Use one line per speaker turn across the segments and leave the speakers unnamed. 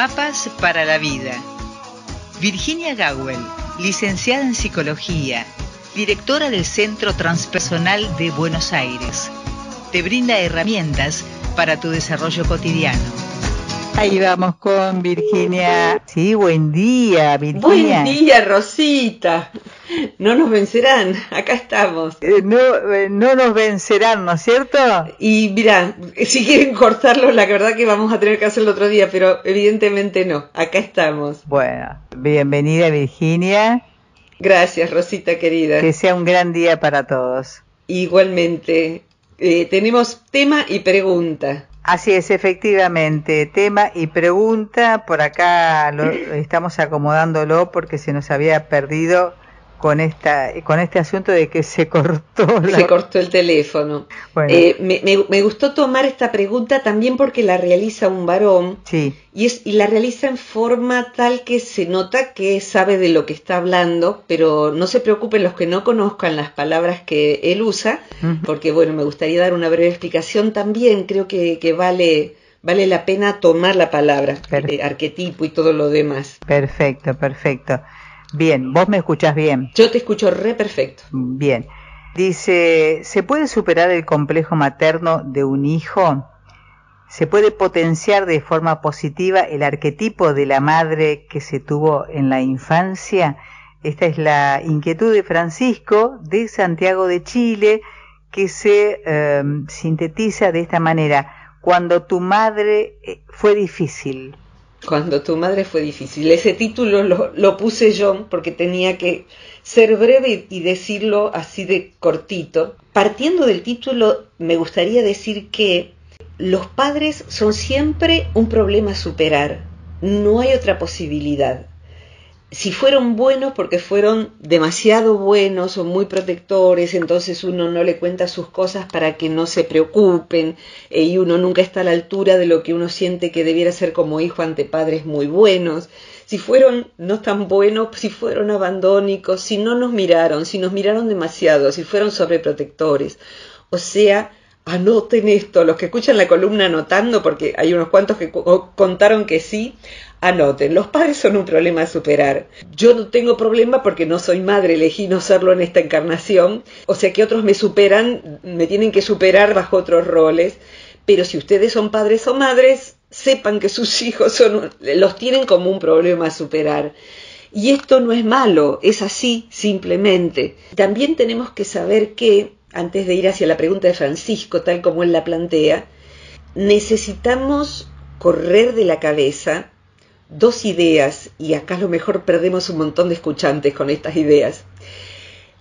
Mapas para la Vida. Virginia Gawel, licenciada en Psicología, directora del Centro Transpersonal de Buenos Aires, te brinda herramientas para tu desarrollo cotidiano. Ahí vamos con Virginia. Sí, buen día,
Virginia. Buen día, Rosita. No nos vencerán, acá estamos. Eh, eh, no, nos vencerán, ¿no es cierto? Y mira, si quieren cortarlo, la verdad que vamos a tener que hacerlo otro día, pero evidentemente no, acá estamos. Bueno,
bienvenida, Virginia.
Gracias, Rosita querida. Que
sea un gran día para todos. Igualmente. Eh, tenemos tema y pregunta. Así es, efectivamente. Tema y pregunta. Por acá lo, estamos acomodándolo porque se nos había perdido con esta con este asunto de que se cortó se
cortó el teléfono eh, me, me, gustó tomar esta pregunta también porque la realiza un varón sí. y es y la realiza en forma tal que se nota que sabe de lo que está hablando pero no se preocupen los que no conozcan las palabras que él usa porque bueno me gustaría dar una breve explicación también creo que, que vale vale la pena tomar la palabra eh, arquetipo y todo lo demás perfecto
perfecto Bien, vos me escuchás bien. Yo te escucho re perfecto. Bien. Dice, ¿se puede superar el complejo materno de un hijo? ¿Se puede potenciar de forma positiva el arquetipo de la madre que se tuvo en la infancia? Esta es la inquietud de Francisco de Santiago de Chile que se eh, sintetiza de esta manera. Cuando tu madre eh, fue difícil,
cuando tu madre fue difícil. Ese título lo, lo, puse yo porque tenía que ser breve y decirlo así de cortito. Partiendo del título, me gustaría decir que los padres son siempre un problema a superar. No hay otra posibilidad si fueron buenos porque fueron demasiado buenos o muy protectores, entonces uno no le cuenta sus cosas para que no se preocupen eh, y uno nunca está a la altura de lo que uno siente que debiera ser como hijo ante padres muy buenos. Si fueron no tan buenos, si fueron abandónicos, si no nos miraron, si nos miraron demasiado, si fueron sobreprotectores. O sea, anoten esto, los que escuchan la columna anotando, porque hay unos cuantos que contaron que sí, Anoten, los padres son un problema a superar. Yo no tengo problema porque no soy madre, elegí no serlo en esta encarnación, o sea que otros me superan, me tienen que superar bajo otros roles, pero si ustedes son padres o madres, sepan que sus hijos los tienen como un problema a superar. Y esto no es malo, es así simplemente. También tenemos que saber que, antes de ir hacia la pregunta de Francisco, tal como él la plantea, necesitamos correr de la cabeza dos ideas, y acá a lo mejor perdemos un montón de escuchantes con estas ideas.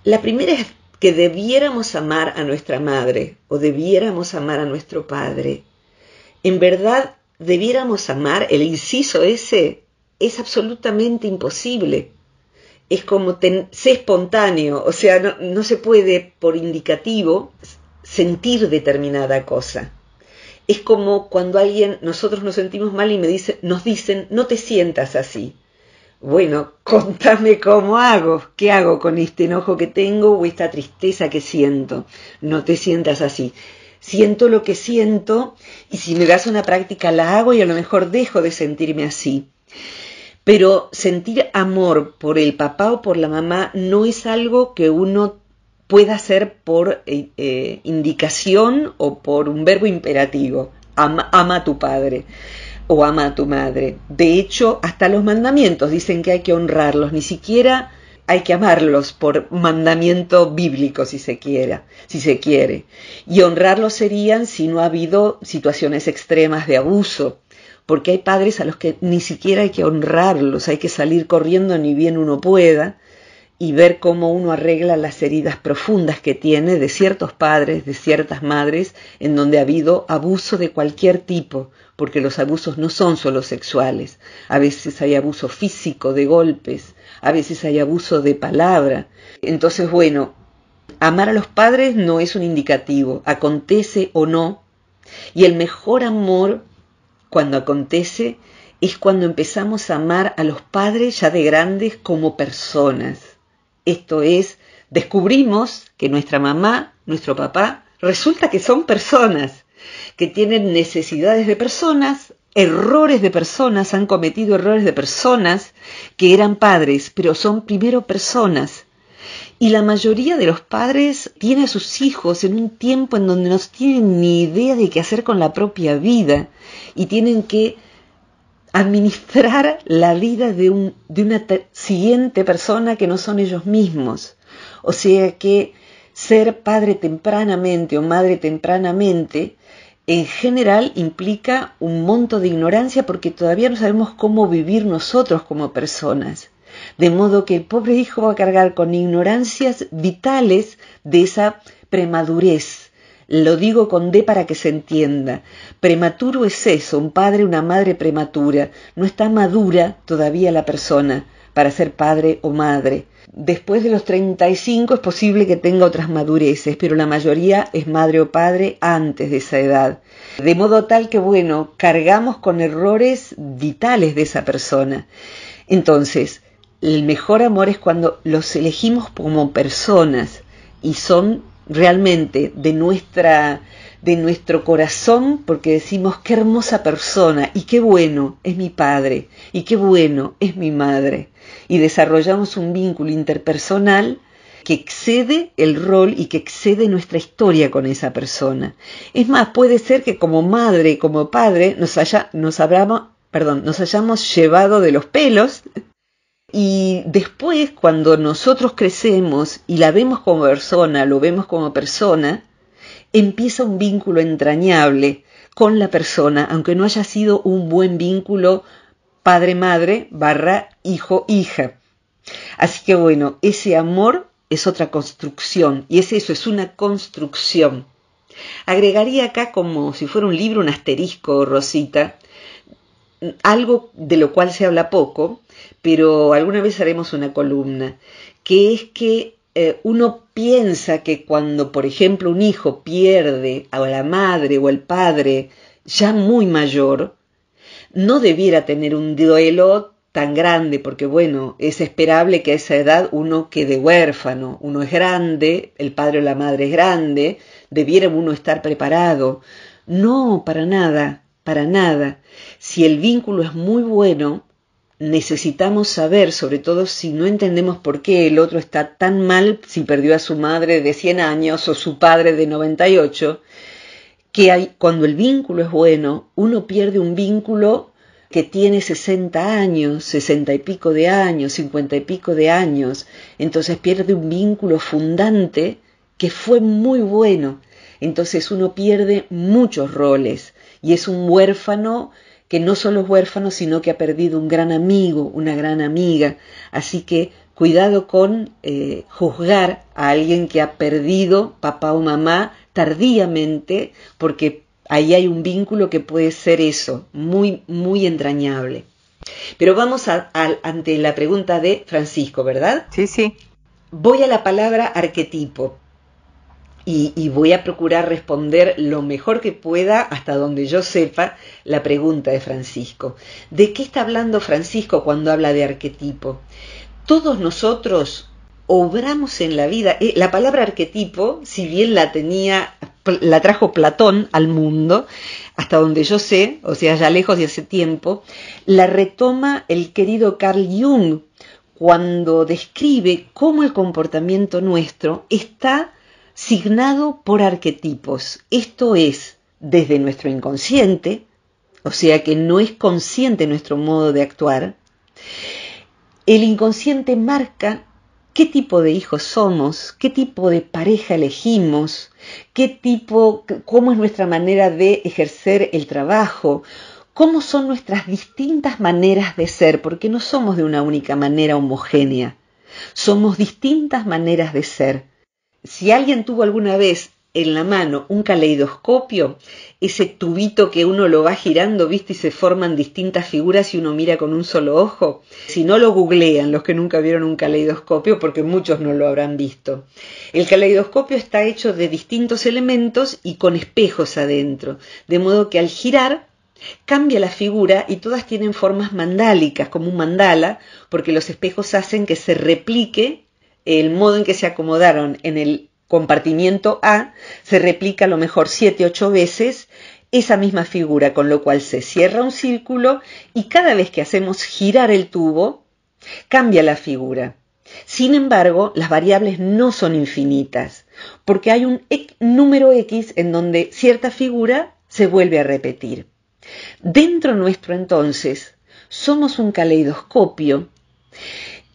La primera es que debiéramos amar a nuestra madre o debiéramos amar a nuestro padre. En verdad, debiéramos amar, el inciso ese es absolutamente imposible. Es como ser espontáneo, o sea, no se puede por indicativo sentir determinada cosa es como cuando alguien, nosotros nos sentimos mal y me dice, nos dicen, no te sientas así. Bueno, contame cómo hago, qué hago con este enojo que tengo o esta tristeza que siento. No te sientas así. Siento lo que siento y si me das una práctica la hago y a lo mejor dejo de sentirme así. Pero sentir amor por el papá o por la mamá no es algo que uno pueda ser por eh, eh, indicación o por un verbo imperativo. Ama, a tu padre o ama a tu madre. De hecho, hasta los mandamientos dicen que hay que honrarlos, ni siquiera hay que amarlos por mandamiento bíblico si se quiera, si se quiere. Y honrarlos serían si no ha habido situaciones extremas de abuso, porque hay padres a los que ni siquiera hay que honrarlos, hay que salir corriendo ni bien uno pueda y ver cómo uno arregla las heridas profundas que tiene de ciertos padres, de ciertas madres, en donde ha habido abuso de cualquier tipo, porque los abusos no son solo sexuales. A veces hay abuso físico de golpes, a veces hay abuso de palabra. Entonces, bueno, amar a los padres no es un indicativo, acontece o no. Y el mejor amor, cuando acontece, es cuando empezamos a amar a los padres ya de grandes como personas esto es, descubrimos que nuestra mamá, nuestro papá, resulta que son personas, que tienen necesidades de personas, errores de personas, han cometido errores de personas que eran padres, pero son primero personas. Y la mayoría de los padres tiene a sus hijos en un tiempo en donde no tienen ni idea de qué hacer con la propia vida y tienen que administrar la vida de, un, de una siguiente persona que no son ellos mismos. O sea que ser padre tempranamente o madre tempranamente en general implica un monto de ignorancia porque todavía no sabemos cómo vivir nosotros como personas. De modo que el pobre hijo va a cargar con ignorancias vitales de esa premadurez lo digo con D para que se entienda. Prematuro es eso, un padre, una madre prematura. No está madura todavía la persona para ser padre o madre. Después de los 35 es posible que tenga otras madureces, pero la mayoría es madre o padre antes de esa edad. De modo tal que, bueno, cargamos con errores vitales de esa persona. Entonces, el mejor amor es cuando los elegimos como personas y son realmente de nuestra de nuestro corazón porque decimos qué hermosa persona y qué bueno es mi padre y qué bueno es mi madre y desarrollamos un vínculo interpersonal que excede el rol y que excede nuestra historia con esa persona. Es más, puede ser que como madre, como padre, nos, haya, nos, perdón, nos hayamos llevado de los pelos y después, cuando nosotros crecemos y la vemos como persona, lo vemos como persona, empieza un vínculo entrañable con la persona, aunque no haya sido un buen vínculo padre-madre barra hijo-hija. Así que bueno, ese amor es otra construcción y es eso, es una construcción. Agregaría acá como si fuera un libro, un asterisco, Rosita, algo de lo cual se habla poco, pero alguna vez haremos una columna, que es que eh, uno piensa que cuando, por ejemplo, un hijo pierde a la madre o al padre ya muy mayor, no debiera tener un duelo tan grande, porque bueno, es esperable que a esa edad uno quede huérfano, uno es grande, el padre o la madre es grande, debiera uno estar preparado. No, para nada, para nada. Si el vínculo es muy bueno, necesitamos saber, sobre todo si no entendemos por qué el otro está tan mal, si perdió a su madre de 100 años o su padre de 98, que hay, cuando el vínculo es bueno, uno pierde un vínculo que tiene 60 años, 60 y pico de años, 50 y pico de años, entonces pierde un vínculo fundante que fue muy bueno. Entonces uno pierde muchos roles y es un huérfano que no son los huérfanos, sino que ha perdido un gran amigo, una gran amiga. Así que cuidado con eh, juzgar a alguien que ha perdido papá o mamá tardíamente, porque ahí hay un vínculo que puede ser eso, muy, muy entrañable. Pero vamos ante la pregunta de Francisco, ¿verdad? Sí, sí. Voy a la palabra arquetipo y, voy a procurar responder lo mejor que pueda hasta donde yo sepa la pregunta de Francisco. ¿De qué está hablando Francisco cuando habla de arquetipo? Todos nosotros obramos en la vida. Eh, la palabra arquetipo, si bien la tenía, la trajo Platón al mundo, hasta donde yo sé, o sea, ya lejos de hace tiempo, la retoma el querido Carl Jung cuando describe cómo el comportamiento nuestro está signado por arquetipos, esto es, desde nuestro inconsciente, o sea que no es consciente nuestro modo de actuar, el inconsciente marca qué tipo de hijos somos, qué tipo de pareja elegimos, qué tipo, cómo es nuestra manera de ejercer el trabajo, cómo son nuestras distintas maneras de ser, porque no somos de una única manera homogénea, somos distintas maneras de ser si alguien tuvo alguna vez en la mano un caleidoscopio, ese tubito que uno lo va girando, viste, y se forman distintas figuras y uno mira con un solo ojo. Si no lo googlean los que nunca vieron un caleidoscopio, porque muchos no lo habrán visto. El caleidoscopio está hecho de distintos elementos y con espejos adentro, de modo que al girar cambia la figura y todas tienen formas mandálicas, como un mandala, porque los espejos hacen que se replique el modo en que se acomodaron en el compartimiento A se replica a lo mejor 7-8 veces esa misma figura, con lo cual se cierra un círculo y cada vez que hacemos girar el tubo, cambia la figura. Sin embargo, las variables no son infinitas, porque hay un número X en donde cierta figura se vuelve a repetir. Dentro nuestro entonces, somos un caleidoscopio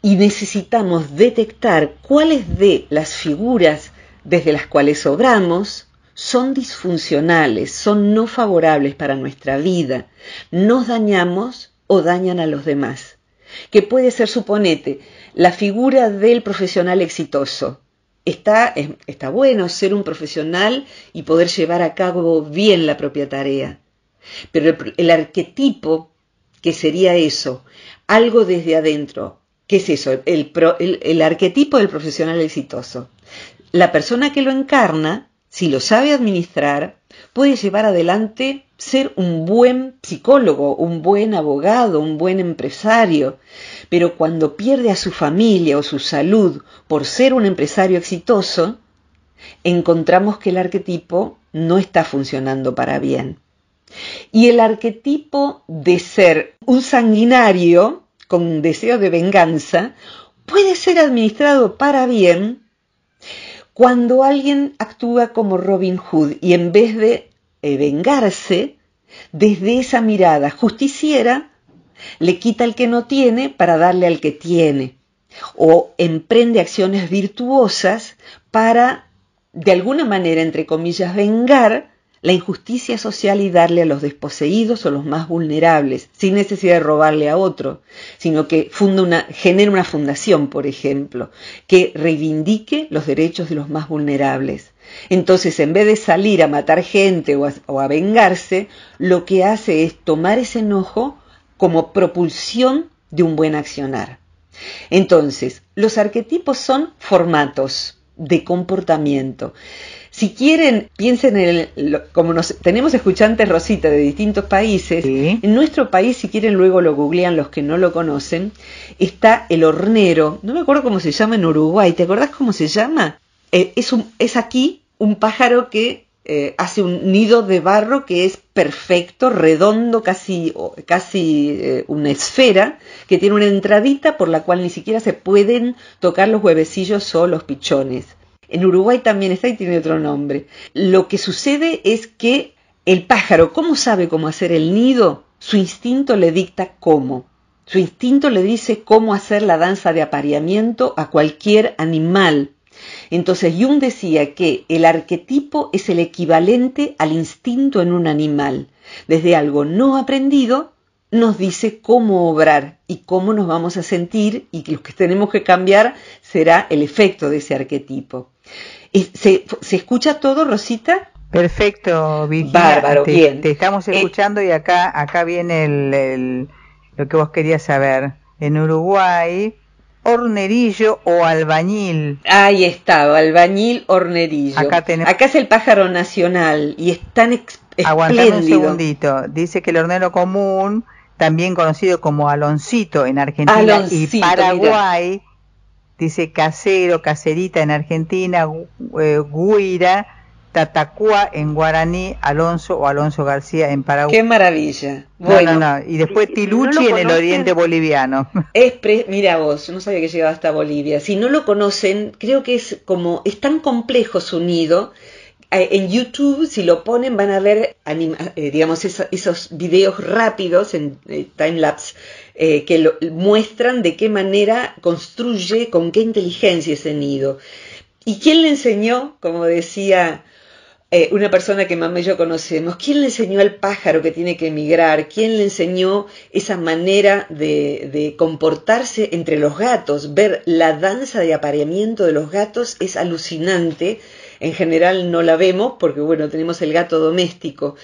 y necesitamos detectar cuáles de las figuras desde las cuales obramos son disfuncionales, son no favorables para nuestra vida, nos dañamos o dañan a los demás. Que puede ser, suponete, la figura del profesional exitoso. Está, está bueno ser un profesional y poder llevar a cabo bien la propia tarea. Pero el arquetipo, que sería eso, algo desde adentro, ¿Qué es eso? El, el, arquetipo del profesional exitoso. La persona que lo encarna, si lo sabe administrar, puede llevar adelante ser un buen psicólogo, un buen abogado, un buen empresario, pero cuando pierde a su familia o su salud por ser un empresario exitoso, encontramos que el arquetipo no está funcionando para bien. Y el arquetipo de ser un sanguinario con deseo de venganza, puede ser administrado para bien cuando alguien actúa como Robin Hood y en vez de eh, vengarse, desde esa mirada justiciera, le quita al que no tiene para darle al que tiene, o emprende acciones virtuosas para, de alguna manera, entre comillas, vengar la injusticia social y darle a los desposeídos o los más vulnerables, sin necesidad de robarle a otro, sino que funda una, genera una fundación, por ejemplo, que reivindique los derechos de los más vulnerables. Entonces, en vez de salir a matar gente o a vengarse, lo que hace es tomar ese enojo como propulsión de un buen accionar. Entonces, los arquetipos son formatos de comportamiento si quieren, piensen en el, como nos, tenemos escuchantes Rosita de distintos países, en nuestro país, si quieren luego lo googlean los que no lo conocen, está el hornero, no me acuerdo cómo se llama en Uruguay, ¿te acordás cómo se llama? Eh, es, un, es aquí un pájaro que eh, hace un nido de barro que es perfecto, redondo, casi, casi eh, una esfera, que tiene una entradita por la cual ni siquiera se pueden tocar los huevecillos o los pichones. En Uruguay también está y tiene otro nombre. Lo que sucede es que el pájaro, ¿cómo sabe cómo hacer el nido? Su instinto le dicta cómo. Su instinto le dice cómo hacer la danza de apareamiento a cualquier animal. Entonces Jung decía que el arquetipo es el equivalente al instinto en un animal. Desde algo no aprendido nos dice cómo obrar y cómo nos vamos a sentir y que lo que tenemos que cambiar será el efecto de ese arquetipo. ¿Se, se escucha todo, Rosita? Perfecto,
Virginia. Bárbaro, te, bien. Te estamos eh, escuchando y acá, acá viene el, lo que vos querías saber. En Uruguay, hornerillo o albañil.
Ahí está, albañil, hornerillo. Acá, tenemos... acá es el pájaro nacional y es tan espléndido. un segundito.
Dice que el hornero común, también conocido como aloncito en Argentina y Paraguay dice casero, caserita en Argentina, eh, guira, Tatacua en guaraní, Alonso o Alonso García en Paraguay. ¡Qué maravilla!
Bueno, Y después Tiluchi en el oriente boliviano. Mira vos, no sabía que llegaba hasta Bolivia. Si no lo conocen, creo que es como, es tan complejo su nido eh, en YouTube, si lo ponen, van a ver, eh, digamos, esos videos rápidos en time eh, timelapse que muestran de qué manera construye, con qué inteligencia ese nido. ¿Y quién le enseñó, como decía una persona que mamá y yo conocemos, quién le enseñó al pájaro que tiene que emigrar? ¿Quién le enseñó esa manera de comportarse entre los gatos? Ver la danza de apareamiento de los gatos es alucinante en general no la vemos porque, bueno, tenemos el gato doméstico.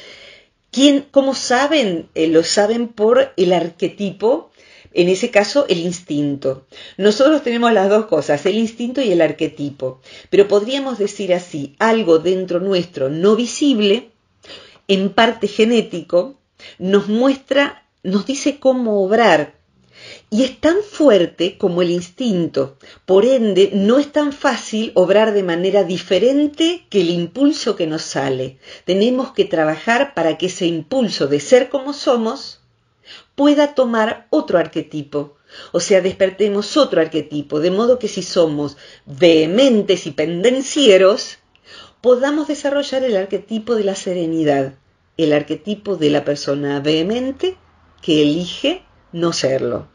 ¿Quién, ¿Cómo saben? Eh, lo saben por el arquetipo, en ese caso el instinto. Nosotros tenemos las dos cosas, el instinto y el arquetipo, pero podríamos decir así, algo dentro nuestro no visible, en parte genético, nos muestra, nos dice cómo obrar, y es tan fuerte como el instinto. Por ende, no es tan fácil obrar de manera diferente que el impulso que nos sale. Tenemos que trabajar para que ese impulso de ser como somos pueda tomar otro arquetipo. O sea, despertemos otro arquetipo, de modo que si somos vehementes y pendencieros, podamos desarrollar el arquetipo de la serenidad, el arquetipo de la persona vehemente que elige no serlo,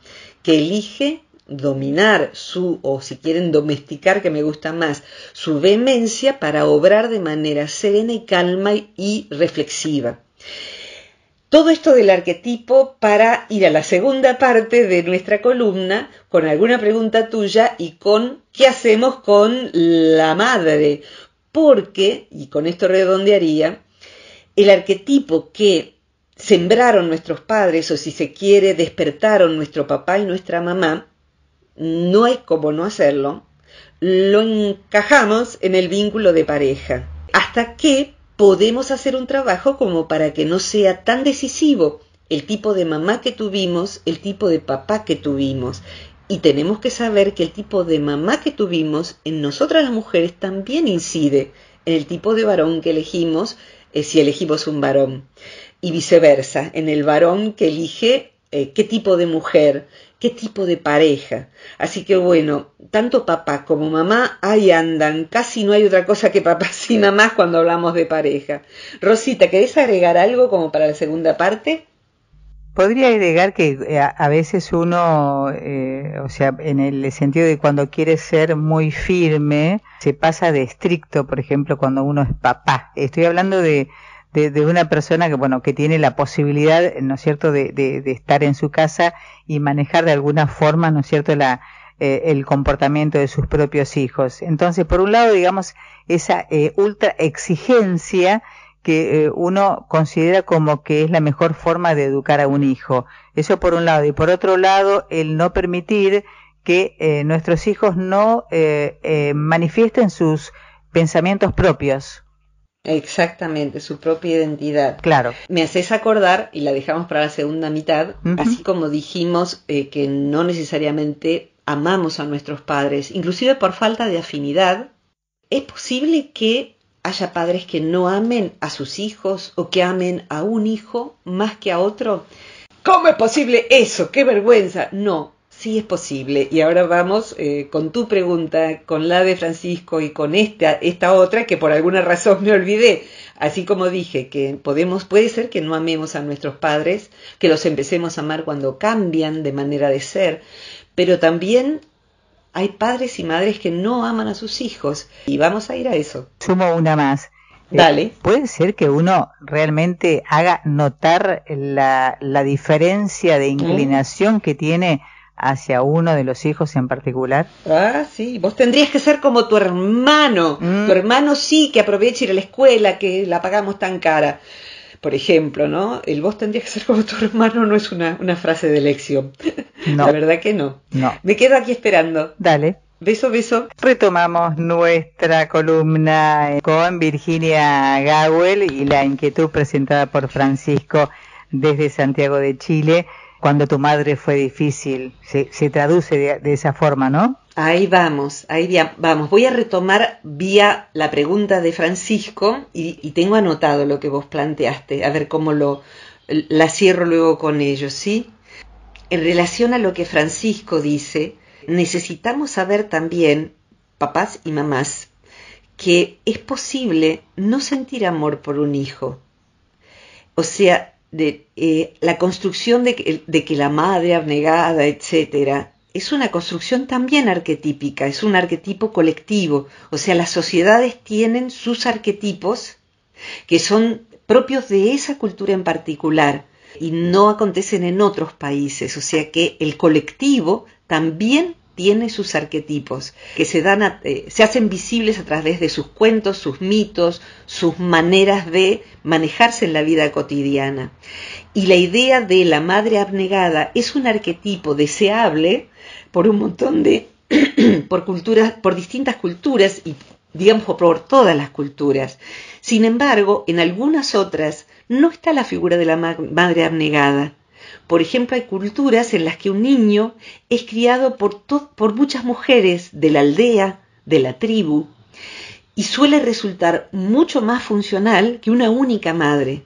que elige dominar su, o si quieren domesticar, que me gusta más, su vehemencia para obrar de manera serena y calma y reflexiva. Todo esto del arquetipo para ir a la segunda parte de nuestra columna con alguna pregunta tuya y con qué hacemos con la madre. Porque, y con esto redondearía, el arquetipo que sembraron nuestros padres o si se quiere despertaron nuestro papá y nuestra mamá, no es como no hacerlo, lo encajamos en el vínculo de pareja, hasta que podemos hacer un trabajo como para que no sea tan decisivo el tipo de mamá que tuvimos, el tipo de papá que tuvimos. Y tenemos que saber que el tipo de mamá que tuvimos en nosotras las mujeres también incide en el tipo de varón que elegimos, eh, si elegimos un varón y viceversa, en el varón que elige eh, qué tipo de mujer, qué tipo de pareja. Así que bueno, tanto papá como mamá ahí andan, casi no hay otra cosa que papás y mamás cuando hablamos de pareja. Rosita, ¿querés agregar algo como para la segunda parte?
Podría agregar que eh, a veces uno, eh, o sea, en el sentido de cuando quiere ser muy firme, se pasa de estricto, por ejemplo, cuando uno es papá. Estoy hablando de, de, de, una persona que bueno que tiene la posibilidad no es cierto de, de, estar en su casa y manejar de alguna forma no es cierto la eh, el comportamiento de sus propios hijos entonces por un lado digamos esa eh, ultra exigencia que eh, uno considera como que es la mejor forma de educar a un hijo eso por un lado y por otro lado el no permitir que eh, nuestros hijos no eh, manifiesten sus pensamientos propios
Exactamente, su propia identidad. Claro. Me haces acordar, y la dejamos para la segunda mitad, así como dijimos eh, que no necesariamente amamos a nuestros padres, inclusive por falta de afinidad, es posible que haya padres que no amen a sus hijos o que amen a un hijo más que a otro. ¿Cómo es posible eso? ¡Qué vergüenza! No, sí es posible. Y ahora vamos eh, con tu pregunta, con la de Francisco y con esta, esta otra que por alguna razón me olvidé. Así como dije que podemos, puede ser que no amemos a nuestros padres, que los empecemos a amar cuando cambian de manera de ser, pero también hay padres y madres que no aman a sus hijos y vamos a ir a eso.
Sumo una más. Eh, Dale. puede ser que uno realmente haga notar la, diferencia de inclinación que tiene hacia uno de los hijos en particular.
Ah, sí, vos tendrías que ser como tu hermano. Mm. Tu hermano sí que aproveche ir a la escuela, que la pagamos tan cara. Por ejemplo, ¿no? El vos tendrías que ser como tu hermano no es una, una frase de elección. No. La verdad que no. No. Me quedo aquí esperando. Dale. Beso, beso. Retomamos
nuestra columna eh, con Virginia Gawel y la inquietud presentada por Francisco desde Santiago de Chile cuando tu madre fue difícil, se, traduce de, esa forma, ¿no?
Ahí vamos, ahí vamos. Voy a retomar vía la pregunta de Francisco y, tengo anotado lo que vos planteaste, a ver cómo lo la cierro luego con ellos, ¿sí? En relación a lo que Francisco dice, necesitamos saber también, papás y mamás, que es posible no sentir amor por un hijo. O sea, de eh, la construcción de que, de que, la madre abnegada, etcétera, es una construcción también arquetípica, es un arquetipo colectivo. O sea, las sociedades tienen sus arquetipos que son propios de esa cultura en particular y no acontecen en otros países. O sea que el colectivo también tiene sus arquetipos, que se, dan eh, se hacen visibles a través de sus cuentos, sus mitos, sus maneras de manejarse en la vida cotidiana. Y la idea de la madre abnegada es un arquetipo deseable por un montón de, por culturas, por distintas culturas y digamos por todas las culturas. Sin embargo, en algunas otras no está la figura de la madre abnegada por ejemplo, hay culturas en las que un niño es criado por, muchas mujeres de la aldea, de la tribu, y suele resultar mucho más funcional que una única madre,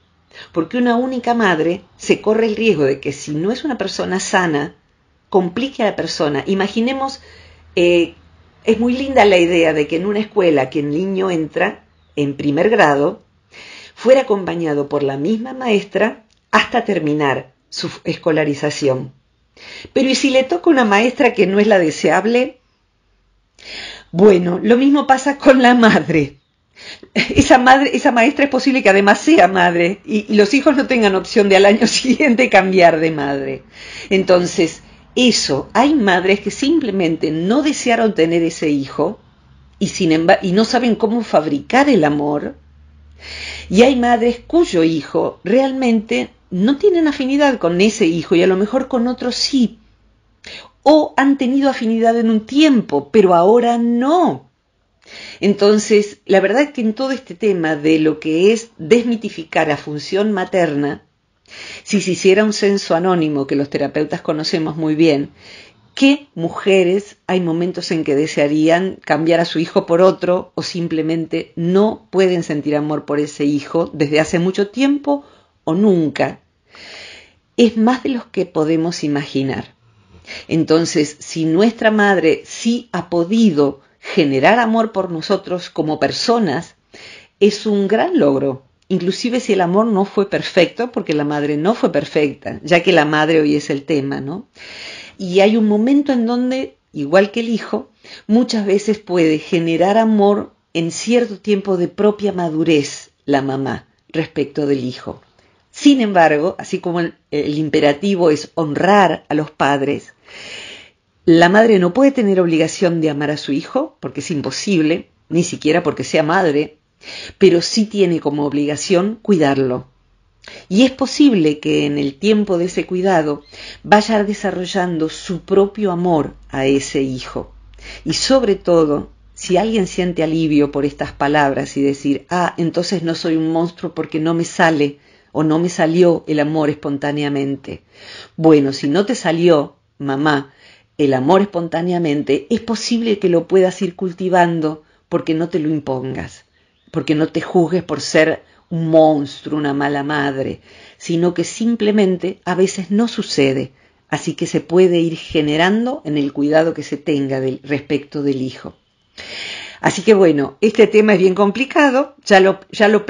porque una única madre se corre el riesgo de que si no es una persona sana, complique a la persona. Imaginemos, eh, es muy linda la idea de que en una escuela que el niño entra en primer grado, fuera acompañado por la misma maestra hasta terminar su escolarización. Pero ¿y si le toca una maestra que no es la deseable? Bueno, lo mismo pasa con la madre. Esa, madre, esa maestra es posible que además sea madre y, los hijos no tengan opción de al año siguiente cambiar de madre. Entonces, eso, hay madres que simplemente no desearon tener ese hijo y, sin y no saben cómo fabricar el amor. Y hay madres cuyo hijo realmente no tienen afinidad con ese hijo y a lo mejor con otro sí. O han tenido afinidad en un tiempo, pero ahora no. Entonces, la verdad es que en todo este tema de lo que es desmitificar a función materna, si se hiciera un censo anónimo que los terapeutas conocemos muy bien, ¿qué mujeres hay momentos en que desearían cambiar a su hijo por otro o simplemente no pueden sentir amor por ese hijo desde hace mucho tiempo o nunca? es más de los que podemos imaginar. Entonces, si nuestra madre sí ha podido generar amor por nosotros como personas, es un gran logro, inclusive si el amor no fue perfecto, porque la madre no fue perfecta, ya que la madre hoy es el tema, ¿no? Y hay un momento en donde, igual que el hijo, muchas veces puede generar amor en cierto tiempo de propia madurez la mamá respecto del hijo. Sin embargo, así como el, imperativo es honrar a los padres, la madre no puede tener obligación de amar a su hijo, porque es imposible, ni siquiera porque sea madre, pero sí tiene como obligación cuidarlo. Y es posible que en el tiempo de ese cuidado vaya desarrollando su propio amor a ese hijo. Y sobre todo, si alguien siente alivio por estas palabras y decir, ah, entonces no soy un monstruo porque no me sale o no me salió el amor espontáneamente. Bueno, si no te salió, mamá, el amor espontáneamente, es posible que lo puedas ir cultivando porque no te lo impongas, porque no te juzgues por ser un monstruo, una mala madre, sino que simplemente a veces no sucede, así que se puede ir generando en el cuidado que se tenga del, respecto del hijo. Así que bueno, este tema es bien complicado, ya lo, ya lo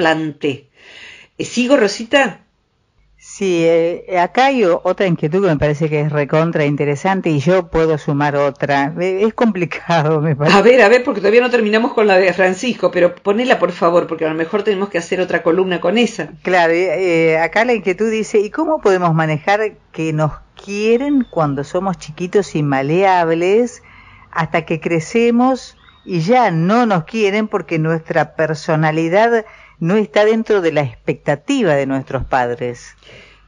eh, ¿Sigo, Rosita?
Sí, eh, eh, acá hay otra inquietud que me parece que es recontra interesante y yo puedo sumar otra. Es complicado, me parece. A ver, a ver, porque todavía no
terminamos con la de Francisco, pero ponela por favor, porque a lo mejor tenemos que hacer otra columna con esa.
Claro, acá la inquietud dice, ¿y cómo podemos manejar que nos quieren cuando somos chiquitos y maleables hasta que crecemos y ya no nos quieren porque nuestra personalidad no está dentro de la expectativa
de nuestros padres.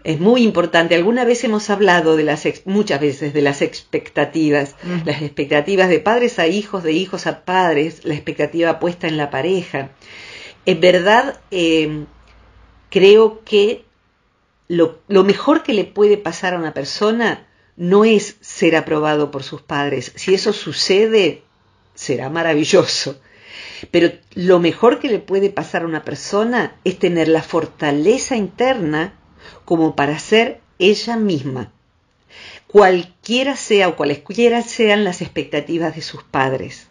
Es muy importante. Alguna vez hemos hablado de las muchas veces de las expectativas, mm. las expectativas de padres a hijos, de hijos a padres, la expectativa puesta en la pareja. En verdad, eh, creo que lo, lo mejor que le puede pasar a una persona no es ser aprobado por sus padres. Si eso sucede, será maravilloso. Pero lo mejor que le puede pasar a una persona es tener la fortaleza interna como para ser ella misma, cualquiera sea o cualesquiera sean las expectativas de sus padres.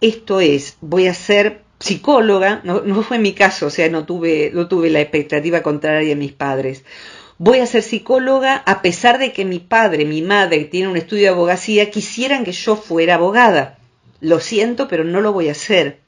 Esto es, voy a ser psicóloga, no, fue mi caso, o sea, no tuve, no tuve la expectativa contraria de mis padres voy a ser psicóloga a pesar de que mi padre, mi madre, que tiene un estudio de abogacía, quisieran que yo fuera abogada. Lo siento, pero no lo voy a hacer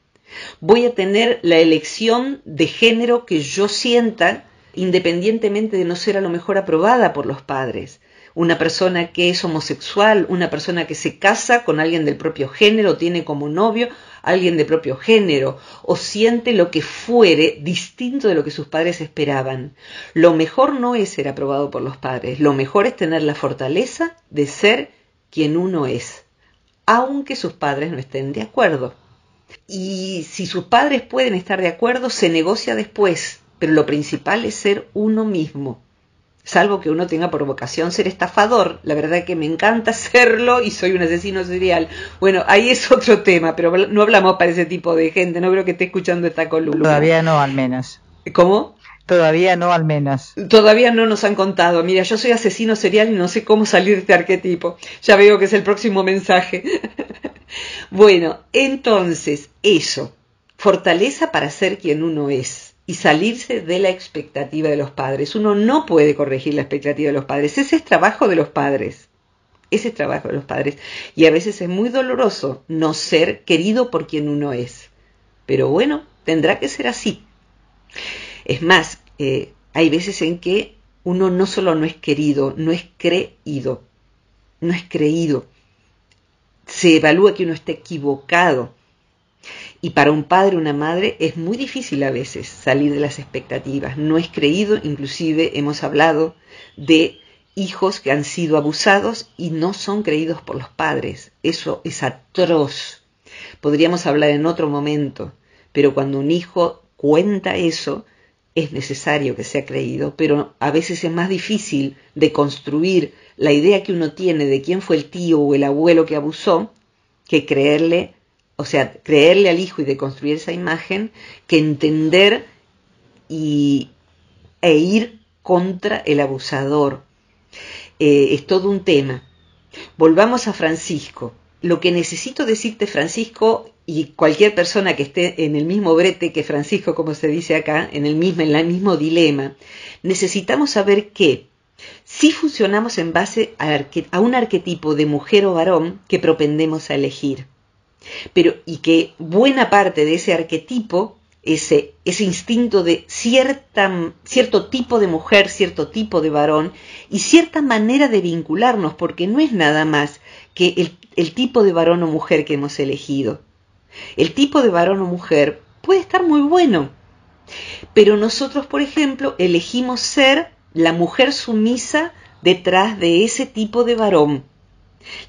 voy a tener la elección de género que yo sienta, independientemente de no ser a lo mejor aprobada por los padres. Una persona que es homosexual, una persona que se casa con alguien del propio género, tiene como novio alguien del propio género o siente lo que fuere distinto de lo que sus padres esperaban. Lo mejor no es ser aprobado por los padres, lo mejor es tener la fortaleza de ser quien uno es, aunque sus padres no estén de acuerdo. Y si sus padres pueden estar de acuerdo, se negocia después, pero lo principal es ser uno mismo. Salvo que uno tenga por vocación ser estafador, la verdad es que me encanta serlo y soy un asesino serial. Bueno, ahí es otro tema, pero no hablamos para ese tipo de gente, no creo que esté escuchando esta columna. Todavía
no, al menos.
¿Cómo? Todavía no, al menos. Todavía no nos han contado. Mira, yo soy asesino serial y no sé cómo salir de este arquetipo. Ya veo que es el próximo mensaje. bueno, entonces, eso, fortaleza para ser quien uno es y salirse de la expectativa de los padres. Uno no puede corregir la expectativa de los padres, ese es trabajo de los padres. Ese es trabajo de los padres. Y a veces es muy doloroso no ser querido por quien uno es. Pero bueno, tendrá que ser así. Es más, eh, hay veces en que uno no solo no es querido, no es creído. No es creído se evalúa que uno está equivocado. Y para un padre o una madre es muy difícil a veces salir de las expectativas. No es creído, inclusive hemos hablado de hijos que han sido abusados y no son creídos por los padres. Eso es atroz. Podríamos hablar en otro momento, pero cuando un hijo cuenta eso, es necesario que sea creído, pero a veces es más difícil de construir la idea que uno tiene de quién fue el tío o el abuelo que abusó que creerle, o sea, creerle al hijo y de construir esa imagen, que entender y, e ir contra el abusador. Eh, es todo un tema. Volvamos a Francisco. Lo que necesito decirte, Francisco, y cualquier persona que esté en el mismo brete que Francisco, como se dice acá, en el mismo, en el mismo dilema, necesitamos saber que si funcionamos en base a, un arquetipo de mujer o varón que propendemos a elegir. Pero, y que buena parte de ese arquetipo, ese, ese instinto de cierta, cierto tipo de mujer, cierto tipo de varón y cierta manera de vincularnos, porque no es nada más que el tipo de varón o mujer que hemos elegido el tipo de varón o mujer puede estar muy bueno. Pero nosotros, por ejemplo, elegimos ser la mujer sumisa detrás de ese tipo de varón.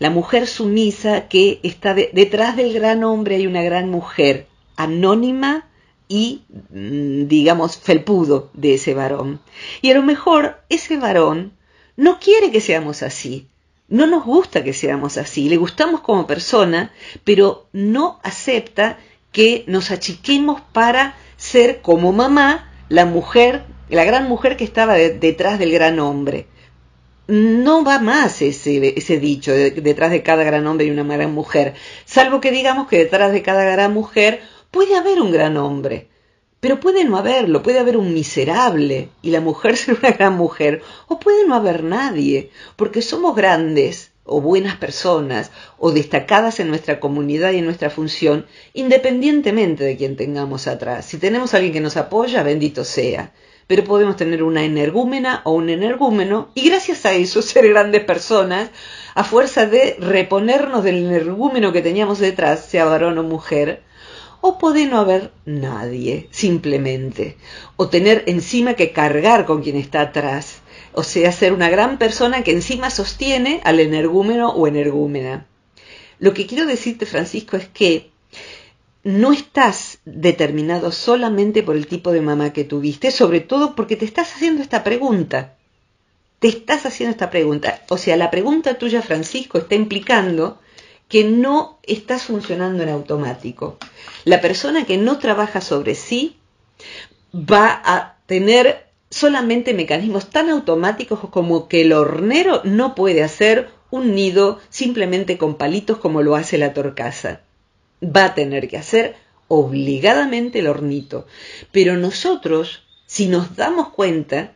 La mujer sumisa que está detrás del gran hombre hay una gran mujer, anónima y, mm, digamos, felpudo de ese varón. Y a lo mejor ese varón no quiere que seamos así, no nos gusta que seamos así, le gustamos como persona, pero no acepta que nos achiquemos para ser como mamá, la mujer, la gran mujer que estaba detrás del gran hombre. No va más ese, dicho, detrás de cada gran hombre y una gran mujer, salvo que digamos que detrás de cada gran mujer puede haber un gran hombre. Pero puede no haberlo, puede haber un miserable y la mujer ser una gran mujer, o puede no haber nadie, porque somos grandes o buenas personas o destacadas en nuestra comunidad y en nuestra función, independientemente de quien tengamos atrás. Si tenemos a alguien que nos apoya, bendito sea. Pero podemos tener una energúmena o un energúmeno y gracias a eso ser grandes personas a fuerza de reponernos del energúmeno que teníamos detrás, sea varón o mujer, o puede no haber nadie, simplemente, o tener encima que cargar con quien está atrás, o sea, ser una gran persona que encima sostiene al energúmeno o energúmena. Lo que quiero decirte, Francisco, es que no estás determinado solamente por el tipo de mamá que tuviste, sobre todo porque te estás haciendo esta pregunta. Te estás haciendo esta pregunta. O sea, la pregunta tuya, Francisco, está implicando que no está funcionando en automático. La persona que no trabaja sobre sí va a tener solamente mecanismos tan automáticos como que el hornero no puede hacer un nido simplemente con palitos como lo hace la torcaza. Va a tener que hacer obligadamente el hornito. Pero nosotros, si nos damos cuenta,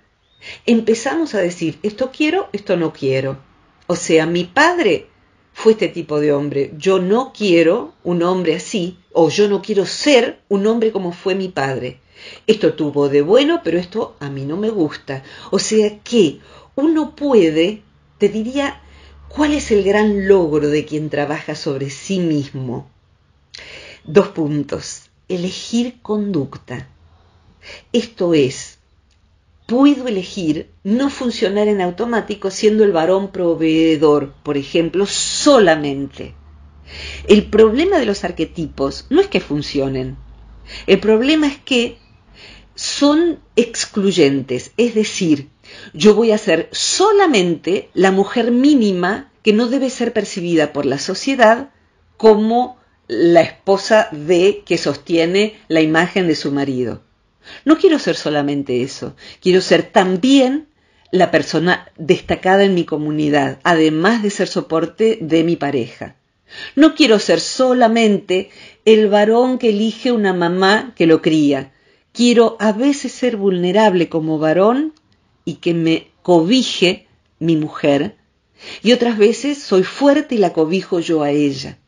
empezamos a decir, esto quiero, esto no quiero. O sea, mi padre fue este tipo de hombre. Yo no quiero un hombre así, o yo no quiero ser un hombre como fue mi padre. Esto tuvo de bueno, pero esto a mí no me gusta. O sea que uno puede, te diría, ¿cuál es el gran logro de quien trabaja sobre sí mismo? Dos puntos. Elegir conducta. Esto es, puedo elegir no funcionar en automático siendo el varón proveedor, por ejemplo, solamente. El problema de los arquetipos no es que funcionen, el problema es que son excluyentes, es decir, yo voy a ser solamente la mujer mínima que no debe ser percibida por la sociedad como la esposa de que sostiene la imagen de su marido. No quiero ser solamente eso, quiero ser también la persona destacada en mi comunidad, además de ser soporte de mi pareja. No quiero ser solamente el varón que elige una mamá que lo cría. Quiero a veces ser vulnerable como varón y que me cobije mi mujer. Y otras veces soy fuerte y la cobijo yo a ella.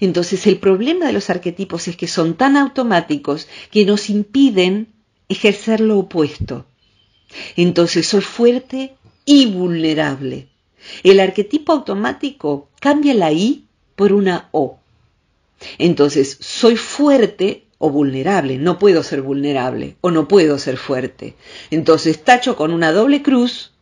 Entonces el problema de los arquetipos es que son tan automáticos que nos impiden ejercer lo opuesto. Entonces soy fuerte y vulnerable. El arquetipo automático cambia la I por una O. Entonces soy fuerte o vulnerable, no puedo ser vulnerable o no puedo ser fuerte. Entonces tacho con una doble cruz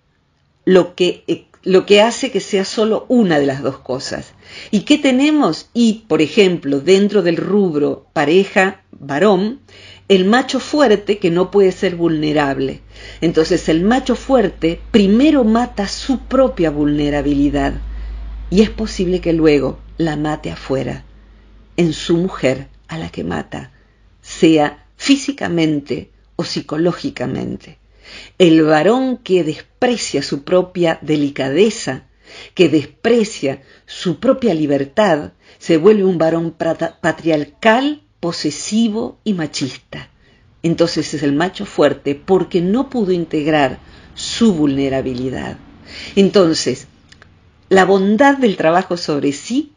lo que, eh, lo que hace que sea solo una de las dos cosas. ¿Y qué tenemos? Y, por ejemplo, dentro del rubro pareja varón, el macho fuerte que no puede ser vulnerable. Entonces el macho fuerte primero mata su propia vulnerabilidad y es posible que luego la mate afuera, en su mujer a la que mata, sea físicamente o psicológicamente. El varón que desprecia su propia delicadeza, que desprecia su propia libertad, se vuelve un varón patriarcal posesivo y machista. Entonces es el macho fuerte porque no pudo integrar su vulnerabilidad. Entonces, la bondad del trabajo sobre sí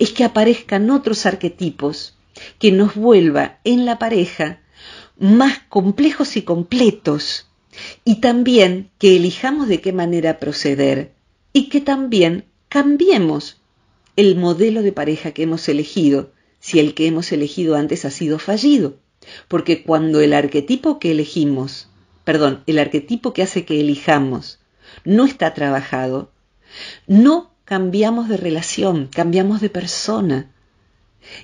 es que aparezcan otros arquetipos que nos vuelva en la pareja más complejos y completos y también que elijamos de qué manera proceder y que también cambiemos el modelo de pareja que hemos elegido si el que hemos elegido antes ha sido fallido, porque cuando el arquetipo que elegimos, perdón, el arquetipo que hace que elijamos, no está trabajado, no cambiamos de relación, cambiamos de persona.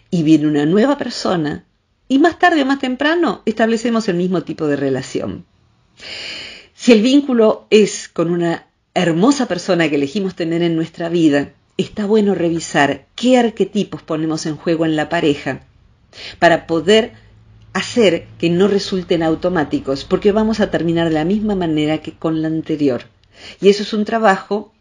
Y viene una nueva persona y más tarde o más temprano establecemos el mismo tipo de relación. Si el vínculo es con una hermosa persona que elegimos tener en nuestra vida, está bueno revisar qué arquetipos ponemos en juego en la pareja para poder hacer que no resulten automáticos, porque vamos a terminar de la misma manera que con la anterior. Y eso es un trabajo,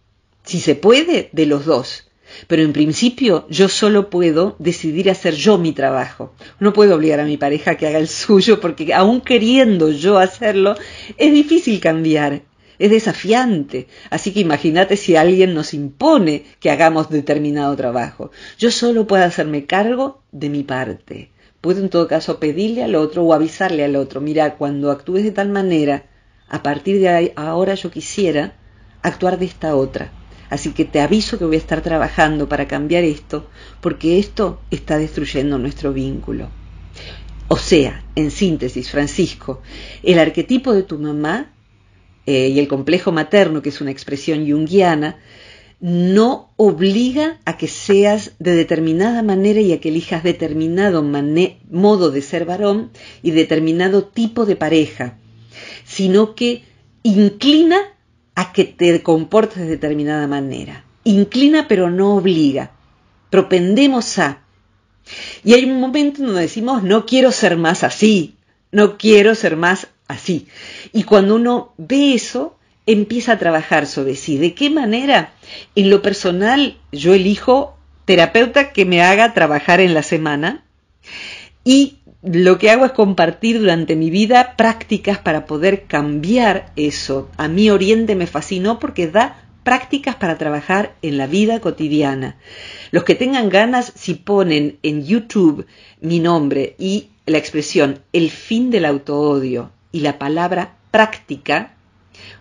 si se puede, de los dos. Pero en principio yo solo puedo decidir hacer yo mi trabajo. No puedo obligar a mi pareja a que haga el suyo porque aun queriendo yo hacerlo, es difícil cambiar es desafiante, así que imagínate si alguien nos impone que hagamos determinado trabajo. Yo solo puedo hacerme cargo de mi parte. Puedo en todo caso pedirle al otro o avisarle al otro, mira, cuando actúes de tal manera, a partir de ahora yo quisiera actuar de esta otra. Así que te aviso que voy a estar trabajando para cambiar esto, porque esto está destruyendo nuestro vínculo. O sea, en síntesis, Francisco, el arquetipo de tu mamá eh, y el complejo materno, que es una expresión junguiana, no obliga a que seas de determinada manera y a que elijas determinado modo de ser varón y determinado tipo de pareja, sino que inclina a que te comportes de determinada manera. Inclina pero no obliga. Propendemos a. Y hay un momento donde decimos, no quiero ser más así, no quiero ser más así. Y cuando uno ve eso, empieza a trabajar sobre sí. ¿De qué manera? En lo personal, yo elijo terapeuta que me haga trabajar en la semana y lo que hago es compartir durante mi vida prácticas para poder cambiar eso. A mí Oriente me fascinó porque da prácticas para trabajar en la vida cotidiana. Los que tengan ganas, si ponen en YouTube mi nombre y la expresión el fin del autoodio y la palabra práctica,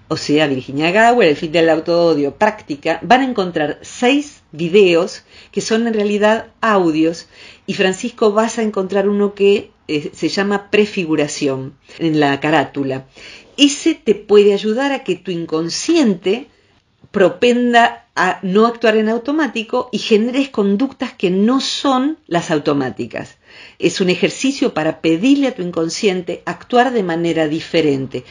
o sea, Virginia Gower, el fin del auto-odio, práctica, van a encontrar seis videos que son en realidad audios y Francisco vas a encontrar uno que eh, se llama prefiguración en la carátula. Ese te puede ayudar a que tu inconsciente propenda a no actuar en automático y generes conductas que no son las automáticas. Es un ejercicio para pedirle a tu inconsciente actuar de manera diferente.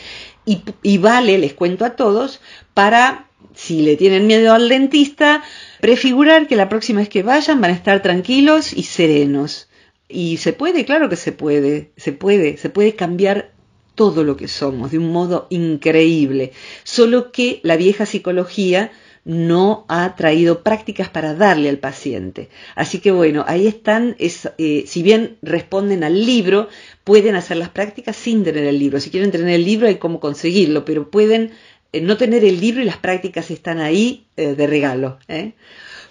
Y, vale, les cuento a todos, para, si le tienen miedo al dentista, prefigurar que la próxima vez que vayan van a estar tranquilos y serenos. Y se puede, claro que se puede, se puede, se puede cambiar todo lo que somos de un modo increíble, solo que la vieja psicología no ha traído prácticas para darle al paciente. Así que bueno, ahí están, eh, si bien responden al libro, pueden hacer las prácticas sin tener el libro. Si quieren tener el libro hay cómo conseguirlo, pero pueden eh, no tener el libro y las prácticas están ahí eh, de regalo.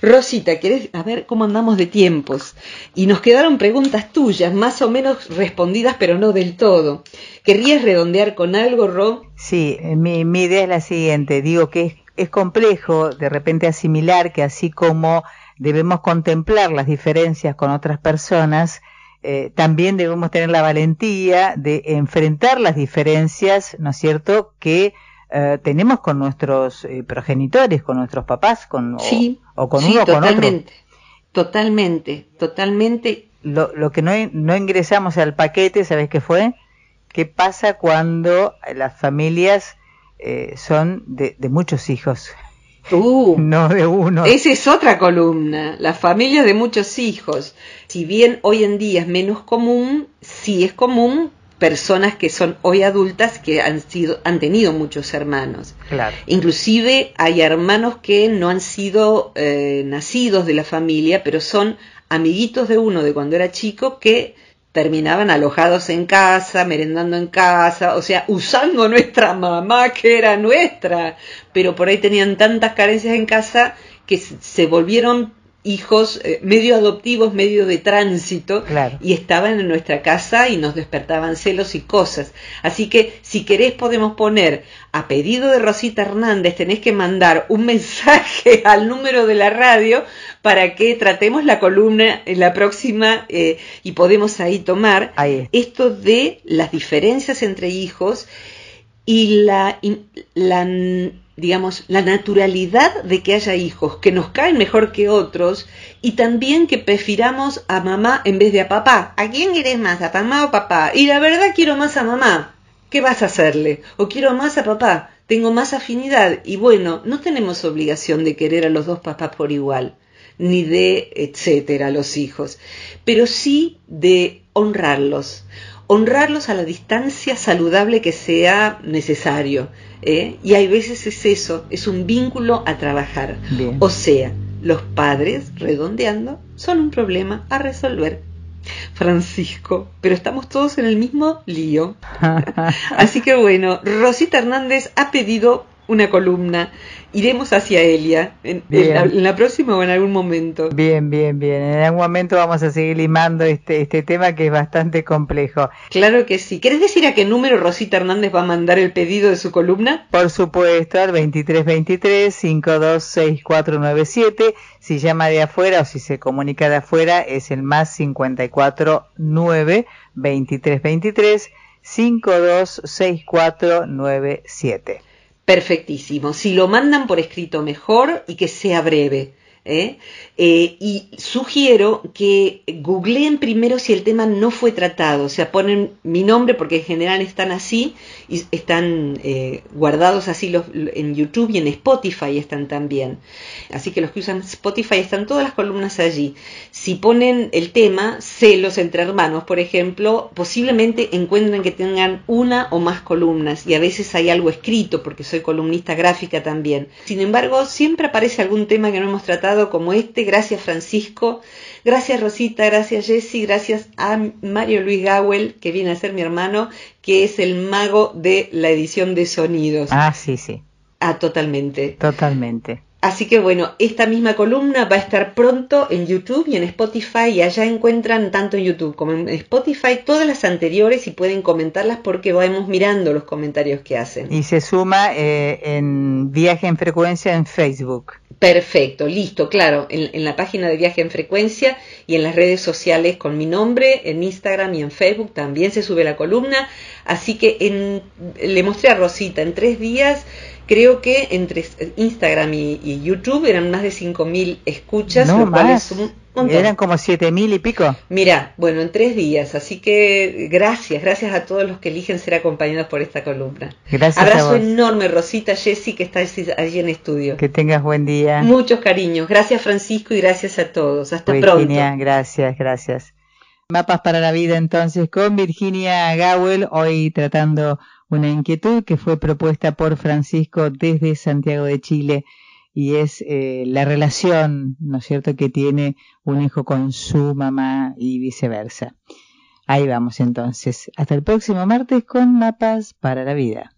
Rosita, ¿querés a ver cómo andamos de tiempos? Y nos quedaron preguntas tuyas, más o menos respondidas, pero no del todo. ¿Querrías redondear con algo, Ro? Sí, mi,
idea es la siguiente. Digo que es, complejo de repente asimilar que así como debemos contemplar las diferencias con otras personas, eh, también debemos tener la valentía de enfrentar las diferencias, ¿no es cierto?, que eh, tenemos con nuestros eh, progenitores, con nuestros papás, con, sí, o, con sí, uno Totalmente, totalmente. Lo, lo que no, no ingresamos al paquete, ¿sabes qué fue? ¿Qué pasa cuando las familias eh,
son de, de, muchos hijos?
Uh, no de uno. Esa
es otra columna, las familias de muchos hijos. Si bien hoy en día es menos común, sí es común personas que son hoy adultas que han sido han tenido muchos hermanos inclusive hay hermanos que no han sido eh, nacidos de la familia pero son amiguitos de uno de cuando era chico que terminaban alojados en casa, merendando en casa, o sea, usando nuestra mamá que era nuestra, pero por ahí tenían tantas carencias en casa que se volvieron hijos eh, medio adoptivos, medio de tránsito, y estaban en nuestra casa y nos despertaban celos y cosas. Así que si querés podemos poner, a pedido de Rosita Hernández, tenés que mandar un mensaje al número de la radio para que tratemos la columna en la próxima eh, y podemos ahí tomar esto de las diferencias entre hijos y la, y, la digamos, la naturalidad de que haya hijos que nos caen mejor que otros y también que prefiramos a mamá en vez de a papá. ¿A quién eres más, a mamá o papá? Y la verdad quiero más a mamá. ¿Qué vas a hacerle? O quiero más a papá. Tengo más afinidad. Y bueno, no tenemos obligación de querer a los dos papás por igual, ni de, etcétera, los hijos, pero sí de honrarlos honrarlos a la distancia saludable que sea necesario. ¿eh? Y hay veces es eso, es un vínculo a trabajar. O sea, los padres, redondeando, son un problema a resolver. Francisco, pero estamos todos en el mismo lío. Así que bueno, Rosita Hernández ha pedido una columna. Iremos hacia Elia en, la, próxima o en algún momento.
Bien, bien, bien. En algún momento vamos a seguir limando este, este tema que es bastante
complejo. Claro que sí. ¿Querés decir a qué número Rosita Hernández va a mandar el pedido de su columna?
Por supuesto, al 2323-526497. Si llama de afuera o si se comunica de afuera, es el más 549
2323 526497. Perfectísimo. Si lo mandan por escrito mejor y que sea breve. ¿eh? Eh, y sugiero que googleen primero si el tema no fue tratado, o sea, ponen mi nombre porque en general están así, y están eh, guardados así los, en YouTube y en Spotify están también. Así que los que usan Spotify están todas las columnas allí. Si ponen el tema celos entre hermanos, por ejemplo, posiblemente encuentren que tengan una o más columnas y a veces hay algo escrito porque soy columnista gráfica también. Sin embargo, siempre aparece algún tema que no hemos tratado como este. Gracias Francisco, gracias Rosita, gracias Jessy, gracias a Mario Luis Gawel, que viene a ser mi hermano, que es el mago de la edición de sonidos. Ah, sí, sí. Ah, totalmente.
Totalmente.
Así que bueno, esta misma columna va a estar pronto en YouTube y en Spotify y allá encuentran tanto en YouTube como en Spotify todas las anteriores y pueden comentarlas porque vamos mirando los comentarios que hacen.
Y se suma eh, en Viaje en Frecuencia en Facebook.
Perfecto, listo, claro, en, la página de Viaje en Frecuencia y en las redes sociales con mi nombre, en Instagram y en Facebook también se sube la columna. Así que le mostré a Rosita en tres días Creo que entre Instagram y, YouTube eran más de 5.000 escuchas, no, más. Eran como
7.000 y pico.
Mira, bueno, en tres días. Así que gracias, gracias a todos los que eligen ser acompañados por esta columna. Gracias. Abrazo enorme, Rosita, Jessy, que está allí en estudio.
Que tengas buen día.
Muchos cariños. Gracias, Francisco, y gracias a todos. Hasta pues, pronto. Virginia,
Gracias, gracias.
Mapas para la vida entonces
con Virginia Gawel, hoy tratando una inquietud que fue propuesta por Francisco desde Santiago de Chile y es eh, la relación, ¿no es cierto?, que tiene un hijo con su mamá y viceversa. Ahí vamos entonces. Hasta el próximo martes con mapas para la vida.